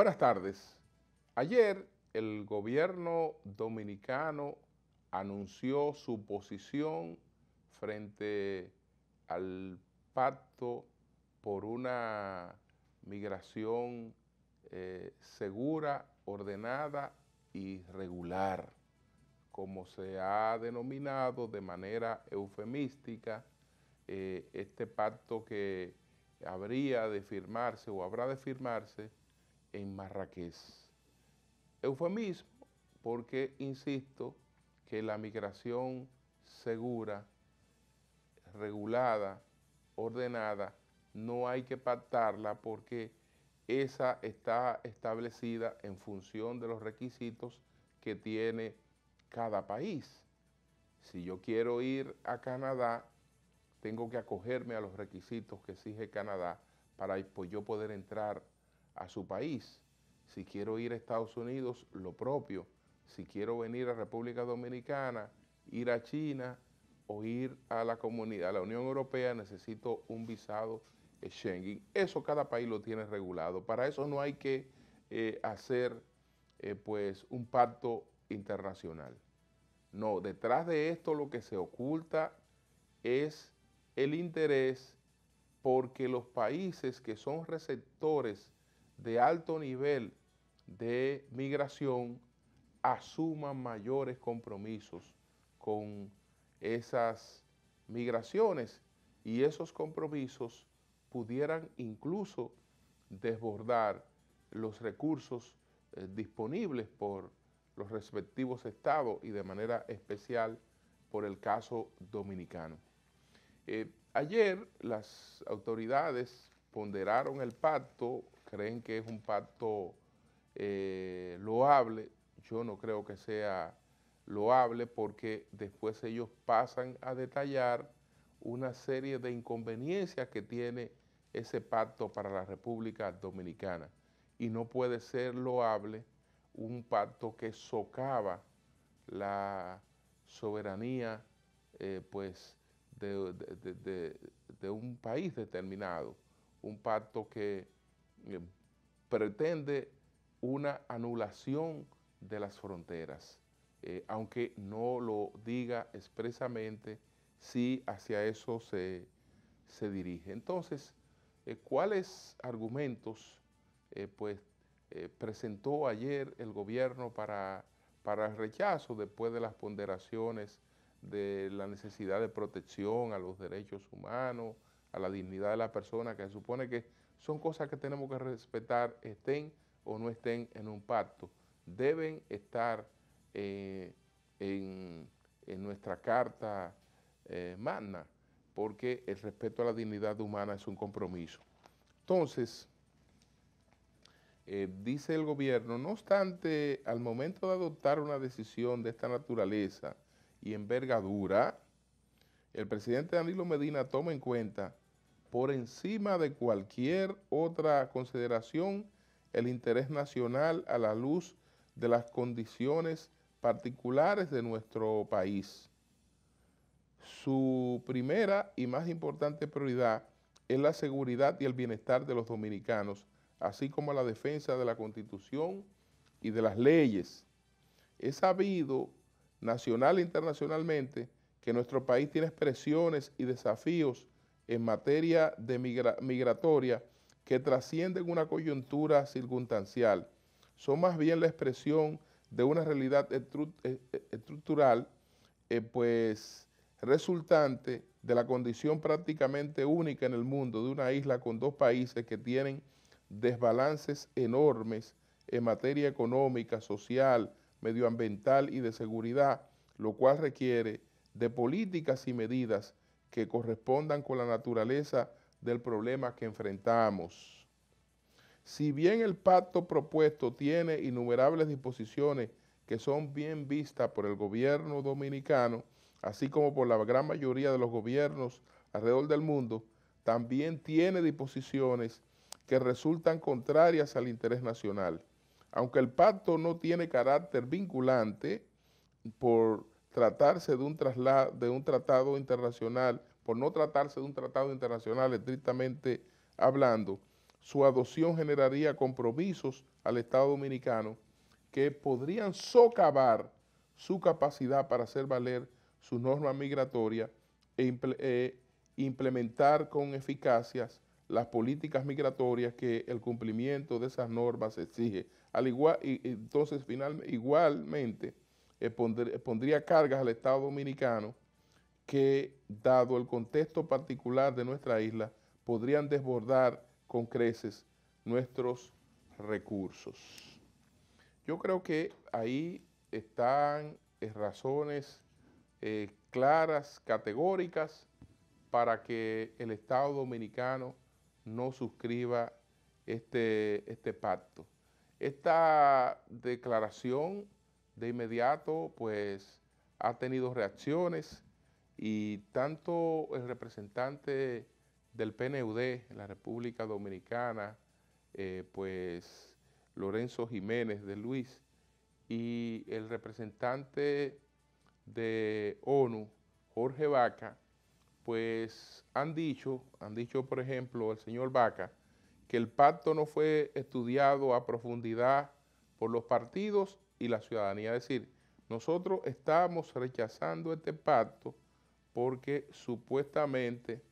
Buenas tardes. Ayer el gobierno dominicano anunció su posición frente al pacto por una migración eh, segura, ordenada y regular, como se ha denominado de manera eufemística eh, este pacto que habría de firmarse o habrá de firmarse en Marrakech. Eufemismo porque, insisto, que la migración segura, regulada, ordenada, no hay que pactarla porque esa está establecida en función de los requisitos que tiene cada país. Si yo quiero ir a Canadá, tengo que acogerme a los requisitos que exige Canadá para yo poder entrar a su país. Si quiero ir a Estados Unidos, lo propio. Si quiero venir a República Dominicana, ir a China o ir a la comunidad, a la Unión Europea, necesito un visado Schengen. Eso cada país lo tiene regulado. Para eso no hay que eh, hacer eh, pues un pacto internacional. No, detrás de esto lo que se oculta es el interés porque los países que son receptores de alto nivel de migración asuman mayores compromisos con esas migraciones y esos compromisos pudieran incluso desbordar los recursos eh, disponibles por los respectivos estados y de manera especial por el caso dominicano. Eh, ayer las autoridades ponderaron el pacto creen que es un pacto eh, loable, yo no creo que sea loable porque después ellos pasan a detallar una serie de inconveniencias que tiene ese pacto para la República Dominicana. Y no puede ser loable un pacto que socava la soberanía eh, pues, de un país determinado, un pacto que eh, pretende una anulación de las fronteras, eh, aunque no lo diga expresamente, si hacia eso se, dirige. Entonces, eh, ¿cuáles argumentos pues, presentó ayer el gobierno para, para el rechazo después de las ponderaciones de la necesidad de protección a los derechos humanos, a la dignidad de la persona, que se supone que son cosas que tenemos que respetar, estén o no estén en un pacto. Deben estar eh, en, nuestra carta eh, magna, porque el respeto a la dignidad humana es un compromiso. Entonces, eh, dice el gobierno, no obstante, al momento de adoptar una decisión de esta naturaleza y envergadura, el presidente Danilo Medina toma en cuenta por encima de cualquier otra consideración el interés nacional a la luz de las condiciones particulares de nuestro país. Su primera y más importante prioridad es la seguridad y el bienestar de los dominicanos, así como la defensa de la Constitución y de las leyes. Es sabido, nacional e internacionalmente, que nuestro país tiene expresiones y desafíos en materia de migratoria que trascienden una coyuntura circunstancial. Son más bien la expresión de una realidad eh, eh, estructural, eh, pues resultante de la condición prácticamente única en el mundo de una isla con dos países que tienen desbalances enormes en materia económica, social, medioambiental y de seguridad, lo cual requiere de políticas y medidas que correspondan con la naturaleza del problema que enfrentamos. Si bien el pacto propuesto tiene innumerables disposiciones que son bien vistas por el gobierno dominicano, así como por la gran mayoría de los gobiernos alrededor del mundo, también tiene disposiciones que resultan contrarias al interés nacional. Aunque el pacto no tiene carácter vinculante por tratarse de un, traslado, de un tratado internacional, por no tratarse de un tratado internacional estrictamente hablando, su adopción generaría compromisos al Estado Dominicano que podrían socavar su capacidad para hacer valer su norma migratoria e eh, implementar con eficacia las políticas migratorias que el cumplimiento de esas normas exige. Al igual, y, entonces, final, igualmente, eh, eh, pondría, cargas al Estado dominicano que, dado el contexto particular de nuestra isla, podrían desbordar con creces nuestros recursos. Yo creo que ahí están eh, razones claras, categóricas, para que el Estado dominicano no suscriba este, este pacto. Esta declaración de inmediato pues ha tenido reacciones y tanto el representante del PNUD en la República Dominicana, eh, pues Lorenzo Jiménez de Luis, y el representante de ONU, Jorge Vaca, pues han dicho, han dicho por ejemplo el señor Vaca, que el pacto no fue estudiado a profundidad por los partidos y la ciudadanía decir, nosotros estamos rechazando este pacto porque supuestamente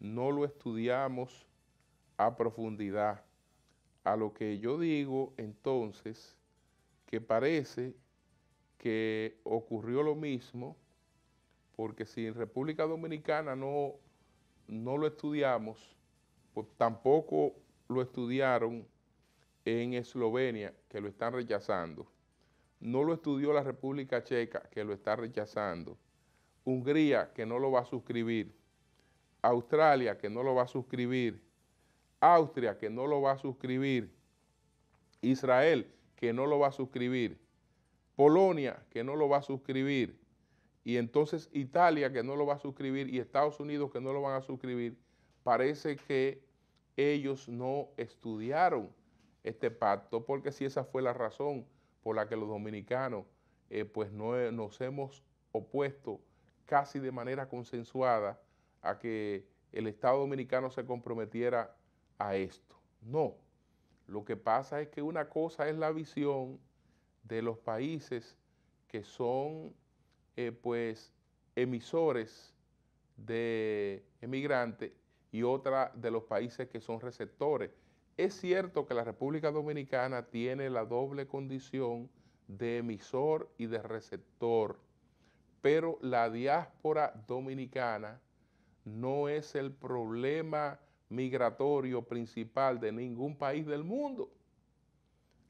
no lo estudiamos a profundidad. A lo que yo digo entonces que parece que ocurrió lo mismo, porque si en República Dominicana no, no lo estudiamos, pues tampoco lo estudiaron en Eslovenia, que lo están rechazando no lo estudió la República Checa, que lo está rechazando, Hungría, que no lo va a suscribir, Australia, que no lo va a suscribir, Austria, que no lo va a suscribir, Israel, que no lo va a suscribir, Polonia, que no lo va a suscribir, y entonces Italia, que no lo va a suscribir, y Estados Unidos, que no lo van a suscribir, parece que ellos no estudiaron este pacto, porque si esa fue la razón, por la que los dominicanos eh, pues no, eh, nos hemos opuesto casi de manera consensuada a que el Estado dominicano se comprometiera a esto. No, lo que pasa es que una cosa es la visión de los países que son eh, pues emisores de emigrantes y otra de los países que son receptores es cierto que la República Dominicana tiene la doble condición de emisor y de receptor, pero la diáspora dominicana no es el problema migratorio principal de ningún país del mundo.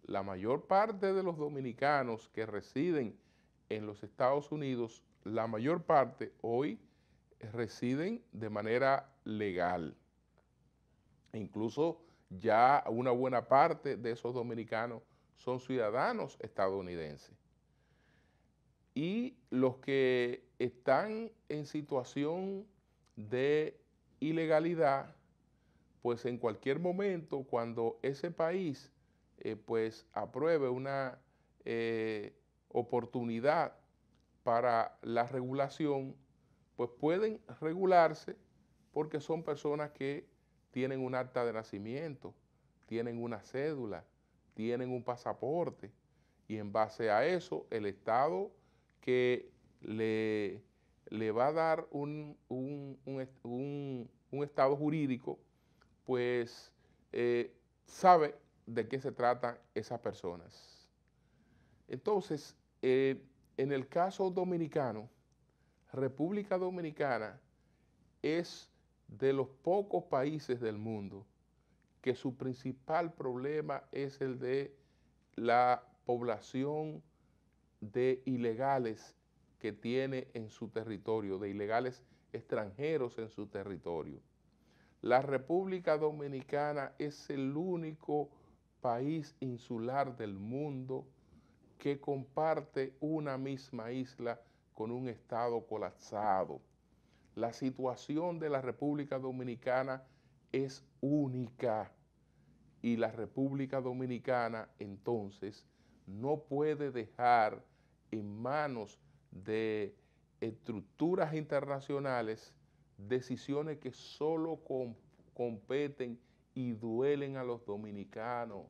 La mayor parte de los dominicanos que residen en los Estados Unidos, la mayor parte hoy residen de manera legal. incluso ya una buena parte de esos dominicanos son ciudadanos estadounidenses. Y los que están en situación de ilegalidad, pues en cualquier momento, cuando ese país eh, pues apruebe una eh, oportunidad para la regulación, pues pueden regularse porque son personas que tienen un acta de nacimiento, tienen una cédula, tienen un pasaporte y en base a eso el Estado que le, le va a dar un, Estado jurídico, pues eh, sabe de qué se tratan esas personas. Entonces, eh, en el caso dominicano, República Dominicana es de los pocos países del mundo que su principal problema es el de la población de ilegales que tiene en su territorio, de ilegales extranjeros en su territorio. La República Dominicana es el único país insular del mundo que comparte una misma isla con un estado colapsado. La situación de la República Dominicana es única y la República Dominicana entonces no puede dejar en manos de estructuras internacionales decisiones que solo competen y duelen a los dominicanos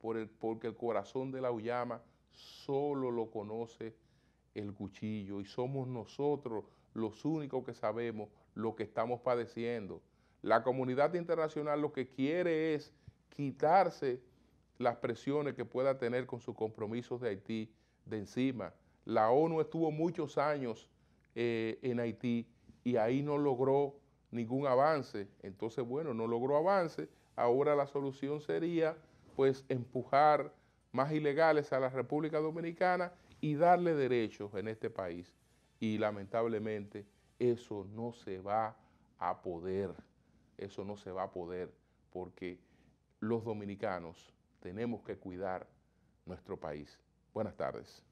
por el, porque el corazón de la Ullama solo lo conoce el cuchillo y somos nosotros los únicos que sabemos lo que estamos padeciendo. La comunidad internacional lo que quiere es quitarse las presiones que pueda tener con sus compromisos de Haití de encima. La ONU estuvo muchos años eh, en Haití y ahí no logró ningún avance. Entonces, bueno, no logró avance. Ahora la solución sería pues empujar más ilegales a la República Dominicana y darle derechos en este país y lamentablemente eso no se va a poder, eso no se va a poder porque los dominicanos tenemos que cuidar nuestro país. Buenas tardes.